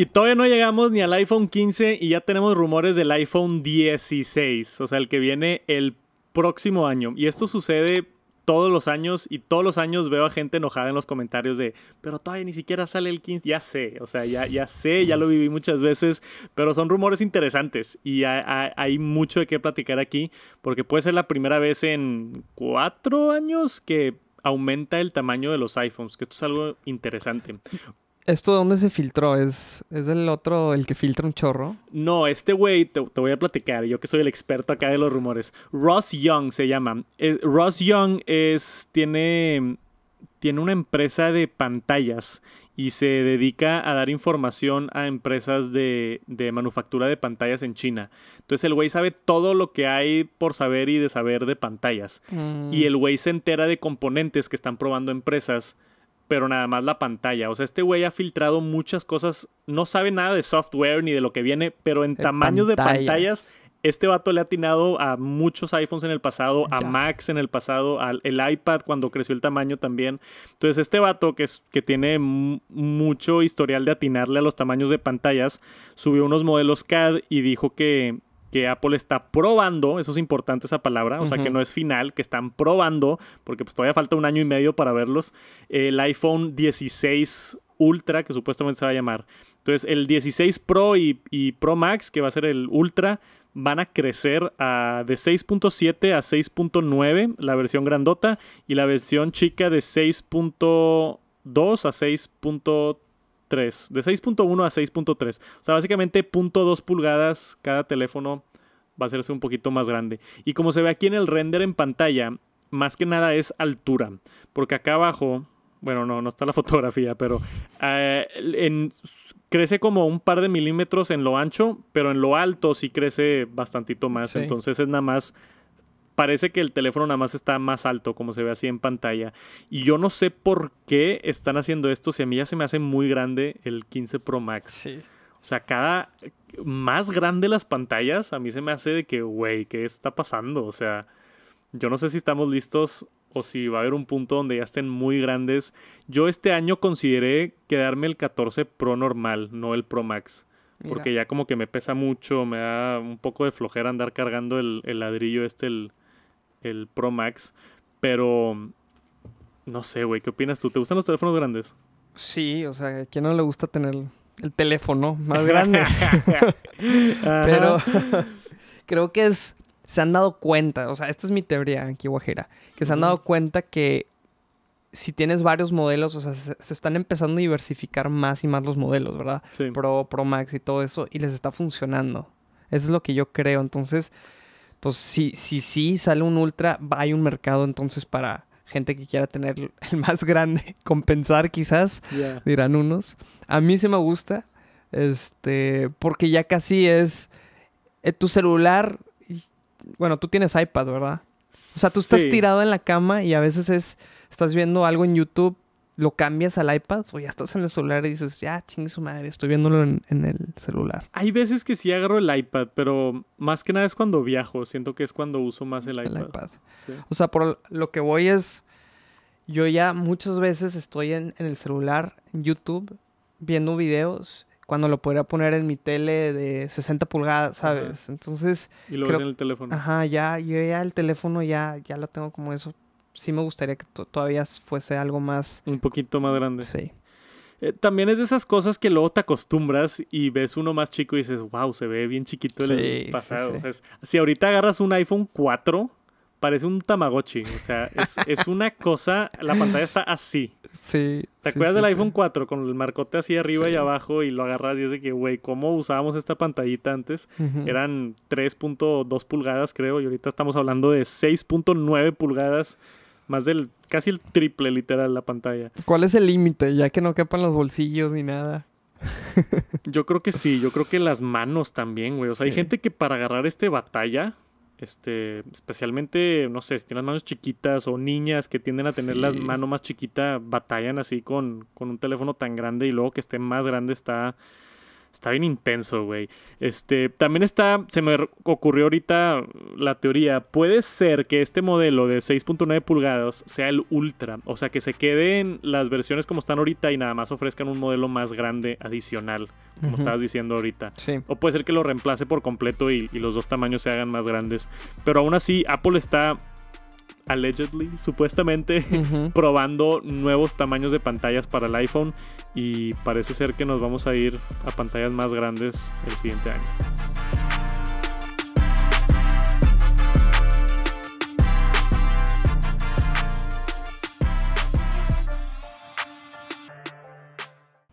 Y todavía no llegamos ni al iPhone 15 y ya tenemos rumores del iPhone 16, o sea, el que viene el próximo año. Y esto sucede todos los años y todos los años veo a gente enojada en los comentarios de, pero todavía ni siquiera sale el 15. Ya sé, o sea, ya, ya sé, ya lo viví muchas veces, pero son rumores interesantes y hay, hay mucho de qué platicar aquí, porque puede ser la primera vez en cuatro años que aumenta el tamaño de los iPhones, que esto es algo interesante. ¿Esto dónde se filtró? ¿Es, ¿Es el otro, el que filtra un chorro? No, este güey, te, voy a platicar, yo que soy el experto acá de los rumores. Ross Young se llama. Eh, Ross Young es, tiene, tiene una empresa de pantallas y se dedica a dar información a empresas de, de manufactura de pantallas en China. Entonces el güey sabe todo lo que hay por saber y de saber de pantallas. Mm. Y el güey se entera de componentes que están probando empresas pero nada más la pantalla. O sea, este güey ha filtrado muchas cosas, no sabe nada de software ni de lo que viene, pero en tamaños de pantallas, este vato le ha atinado a muchos iPhones en el pasado, a Max Macs en el pasado, al el iPad cuando creció el tamaño también. Entonces, este vato que, es, que tiene mucho historial de atinarle a los tamaños de pantallas, subió unos modelos CAD y dijo que que Apple está probando, eso es importante esa palabra, o sea que no es final, que están probando, porque pues todavía falta un año y medio para verlos, el iPhone 16 Ultra, que supuestamente se va a llamar. Entonces el 16 Pro y, Pro Max, que va a ser el Ultra, van a crecer a, de 6.7 a 6.9, la versión grandota, y la versión chica de 6.2 a 6.3 de 6.1 a 6.3. O sea, básicamente 0.2 pulgadas cada teléfono va a hacerse un poquito más grande. Y como se ve aquí en el render en pantalla, más que nada es altura, porque acá abajo, bueno, no, no está la fotografía, pero eh, crece como un par de milímetros en lo ancho, pero en lo alto sí crece bastantito más, entonces es nada más parece que el teléfono nada más está más alto, como se ve así en pantalla. Y yo no sé por qué están haciendo esto, si a mí ya se me hace muy grande el 15 Pro Max. O sea, cada más grande las pantallas, a mí se me hace de que, güey, ¿qué está pasando? O sea, yo no sé si estamos listos o si va a haber un punto donde ya estén muy grandes. Yo este año consideré quedarme el 14 Pro normal, no el Pro Max. Porque ya como que me pesa mucho, me da un poco de flojera andar cargando el, el ladrillo este, el, el Pro Max, pero no sé, güey, ¿qué opinas tú? ¿Te gustan los teléfonos grandes? Sí, o sea, ¿a quién no le gusta tener el teléfono más grande? pero creo que es se han dado cuenta, o sea, esta es mi teoría aquí, Guajera, que se han dado cuenta que si tienes varios modelos, o sea, se, están empezando a diversificar más y más los modelos, ¿verdad? Pro, Pro Max y todo eso, y les está funcionando. Eso es lo que yo creo. Entonces, pues sí, sí, sí, sale un ultra, hay un mercado entonces para gente que quiera tener el más grande, compensar quizás, dirán unos. A mí se me gusta, este, porque ya casi es eh, tu celular, bueno, tú tienes iPad, ¿verdad? O sea, tú estás tirado en la cama y a veces es, estás viendo algo en YouTube lo cambias al iPad o ya estás en el celular y dices, ya, chingue su madre, estoy viéndolo en, el celular. Hay veces que sí agarro el iPad, pero más que nada es cuando viajo. Siento que es cuando uso más el iPad. O sea, por lo que voy es. Yo ya muchas veces estoy en, el celular, en YouTube, viendo videos cuando lo podría poner en mi tele de 60 pulgadas, ¿sabes? Entonces... Y lo creo... en el teléfono. Ajá, ya, yo ya el teléfono ya, ya lo tengo como eso sí me gustaría que todavía fuese algo más... Un poquito más grande. Sí. Eh, también es de esas cosas que luego te acostumbras y ves uno más chico y dices, wow, se ve bien chiquito el pasado. si ahorita agarras un iPhone 4 parece un Tamagotchi. O sea, es, una cosa. La pantalla está así. Sí. ¿Te acuerdas del iPhone 4 con el marcote así arriba y abajo y lo agarras y es de que, güey, ¿cómo usábamos esta pantallita antes? Eran 3.2 pulgadas, creo, y ahorita estamos hablando de 6.9 pulgadas. Más del casi el triple, literal, la pantalla. ¿Cuál es el límite? Ya que no quepan los bolsillos ni nada. yo creo que sí, yo creo que las manos también, güey. O sea, hay gente que para agarrar este batalla, este, especialmente, no sé, si tienen las manos chiquitas o niñas que tienden a tener la mano más chiquita, batallan así con, con un teléfono tan grande y luego que esté más grande está Está bien intenso, güey. Este, también está, se me ocurrió ahorita la teoría, puede ser que este modelo de 6.9 pulgadas sea el Ultra, o sea, que se queden las versiones como están ahorita y nada más ofrezcan un modelo más grande adicional, como estabas diciendo ahorita. O puede ser que lo reemplace por completo y, y los dos tamaños se hagan más grandes. Pero aún así, Apple está allegedly, supuestamente, probando nuevos tamaños de pantallas para el iPhone y parece ser que nos vamos a ir a pantallas más grandes el siguiente año.